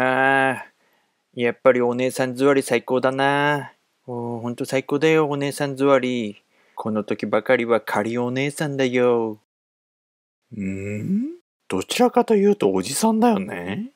ああ、やっぱりお姉さん座り最高だな。おほんと最高だよ、お姉さん座り。この時ばかりは仮お姉さんだよ。んどちらかというとおじさんだよね。